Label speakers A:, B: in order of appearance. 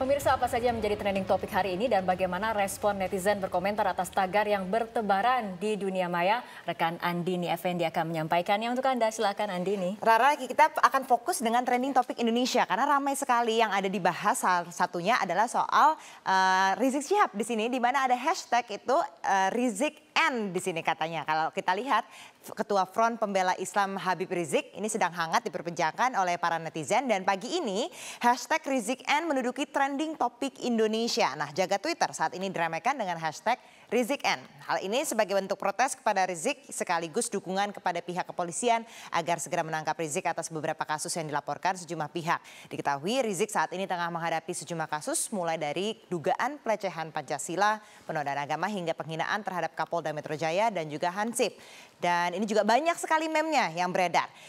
A: Pemirsa, apa saja yang menjadi trending topik hari ini dan bagaimana respon netizen berkomentar atas tagar yang bertebaran di dunia maya? Rekan Andini Effendi akan menyampaikannya untuk Anda. Silakan Andini.
B: Rara, kita akan fokus dengan trending topik Indonesia karena ramai sekali yang ada dibahas. Salah satunya adalah soal uh, Rizik Syihab di sini di mana ada hashtag itu uh, Rizik N di sini katanya. Kalau kita lihat Ketua Front Pembela Islam Habib Rizik ini sedang hangat diperbincangkan oleh para netizen dan pagi ini hashtag Rizik N menduduki trending topik Indonesia. Nah jaga Twitter saat ini diremehkan dengan hashtag Rizik N. Hal ini sebagai bentuk protes kepada Rizik sekaligus dukungan kepada pihak kepolisian agar segera menangkap Rizik atas beberapa kasus yang dilaporkan sejumlah pihak. Diketahui Rizik saat ini tengah menghadapi sejumlah kasus mulai dari dugaan pelecehan Pancasila, penodaan agama hingga penghinaan terhadap Kapolda Polda Metro Jaya dan juga Hansip. Dan ini juga banyak sekali memnya yang beredar.